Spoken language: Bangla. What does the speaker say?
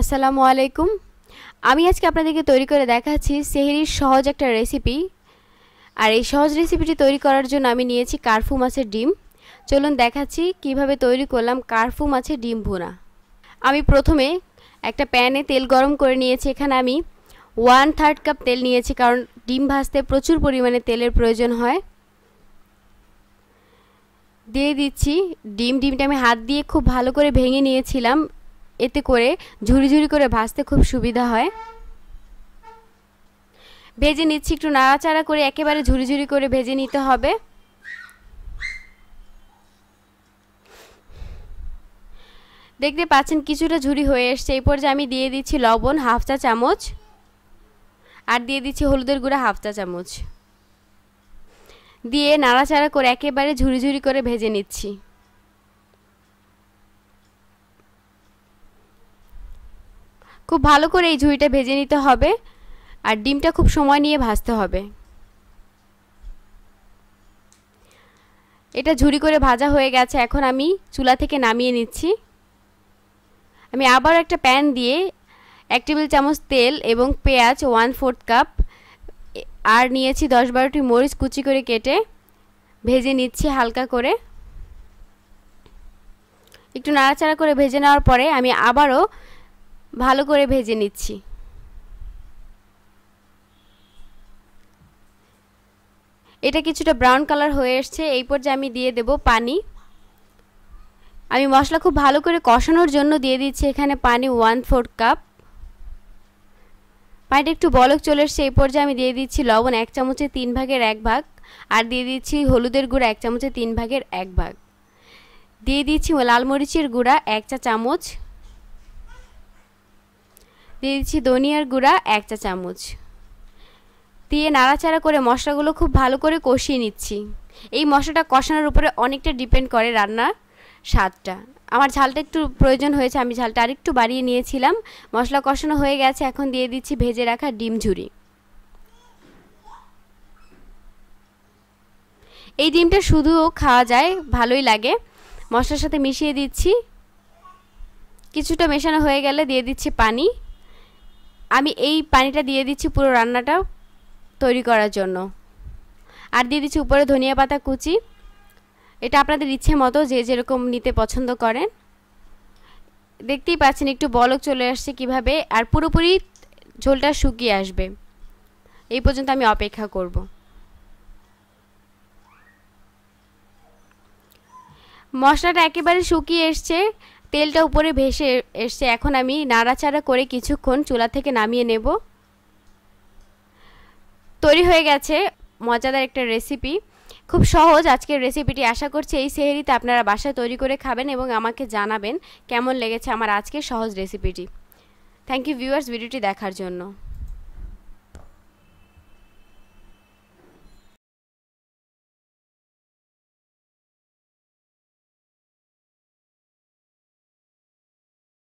আসসালামু আলাইকুম আমি আজকে আপনাদেরকে তৈরি করে দেখাচ্ছি সেহেরির সহজ একটা রেসিপি আর এই সহজ রেসিপিটি তৈরি করার জন্য আমি নিয়েছি কারফু মাছের ডিম চলুন দেখাচ্ছি কিভাবে তৈরি করলাম কারফু মাছের ডিম ভুনা আমি প্রথমে একটা প্যানে তেল গরম করে নিয়েছি এখানে আমি ওয়ান থার্ড কাপ তেল নিয়েছি কারণ ডিম ভাজতে প্রচুর পরিমাণে তেলের প্রয়োজন হয় দিয়ে দিচ্ছি ডিম ডিমটা আমি হাত দিয়ে খুব ভালো করে ভেঙে নিয়েছিলাম এতে করে ঝুড়ি ঝুড়ি করে ভাজতে খুব সুবিধা হয় ভেজে নিচ্ছি একটু নাড়াচাড়া করে একেবারে ঝুড়ি ঝুড়ি করে ভেজে নিতে হবে দেখতে পাচ্ছেন কিছুটা ঝুড়ি হয়ে এসছে এই পর্যায়ে আমি দিয়ে দিচ্ছি লবণ হাফ চা চামচ আর দিয়ে দিচ্ছি হলুদের গুঁড়া হাফ চা চামচ দিয়ে নাড়াচাড়া করে একেবারে ঝুড়ি ঝুড়ি করে ভেজে নিচ্ছি খুব ভালো করে এই ঝুড়িটা ভেজে নিতে হবে আর ডিমটা খুব সময় নিয়ে ভাজতে হবে এটা ঝুড়ি করে ভাজা হয়ে গেছে এখন আমি চুলা থেকে নামিয়ে নিচ্ছি আমি আবার একটা প্যান দিয়ে এক টেবিল চামচ তেল এবং পেঁয়াজ ওয়ান ফোর্থ কাপ আর নিয়েছি দশ বারোটি মরিচ কুচি করে কেটে ভেজে নিচ্ছি হালকা করে একটু নাড়াচাড়া করে ভেজে নেওয়ার পরে আমি আবারও ভালো করে ভেজে নিচ্ছি এটা কিছুটা ব্রাউন কালার হয়ে এসছে এই পর্যায়ে আমি দিয়ে দেব পানি আমি মশলা খুব ভালো করে কষানোর জন্য দিয়ে দিচ্ছি এখানে পানি ওয়ান ফোর্থ কাপ পানিটা একটু বলক চলে এসছে এই পর্যায়ে আমি দিয়ে দিচ্ছি লবণ এক চামচে তিন ভাগের এক ভাগ আর দিয়ে দিচ্ছি হলুদের গুঁড়া এক চামচে তিন ভাগের এক ভাগ দিয়ে দিচ্ছি লাল মরিচের গুঁড়া এক চা চামচ দিয়ে দিচ্ছি ধনিয়ার গুঁড়া এক চা চামচ দিয়ে নাড়াচাড়া করে মশলাগুলো খুব ভালো করে কষিয়ে নিচ্ছি এই মশলাটা কষানোর উপরে অনেকটা ডিপেন্ড করে রান্নার স্বাদটা আমার ঝালটা একটু প্রয়োজন হয়েছে আমি ঝালটা আরেকটু বাড়িয়ে নিয়েছিলাম মশলা কষানো হয়ে গেছে এখন দিয়ে দিচ্ছি ভেজে রাখা ডিম ঝুড়ি এই ডিমটা শুধুও খাওয়া যায় ভালোই লাগে মশলার সাথে মিশিয়ে দিচ্ছি কিছুটা মেশানো হয়ে গেলে দিয়ে দিচ্ছি পানি আমি এই পানিটা দিয়ে দিচ্ছি পুরো রান্নাটা তৈরি করার জন্য আর দিয়ে দিচ্ছি উপরে ধনিয়া পাতা কুচি এটা আপনাদের ইচ্ছে মতো যে যেরকম নিতে পছন্দ করেন দেখতেই পাচ্ছেন একটু বলক চলে আসছে কিভাবে আর পুরোপুরি ঝোলটা শুকিয়ে আসবে এই পর্যন্ত আমি অপেক্ষা করব মশলাটা একেবারে শুকিয়ে এসছে তেলটা উপরে ভেসে এসছে এখন আমি নাড়াচাড়া করে কিছুক্ষণ চুলা থেকে নামিয়ে নেব তৈরি হয়ে গেছে মজাদার একটা রেসিপি খুব সহজ আজকের রেসিপিটি আশা করছি এই সেহেরিতে আপনারা বাসায় তৈরি করে খাবেন এবং আমাকে জানাবেন কেমন লেগেছে আমার আজকের সহজ রেসিপিটি থ্যাংক ইউ ভিউয়ার্স ভিডিওটি দেখার জন্য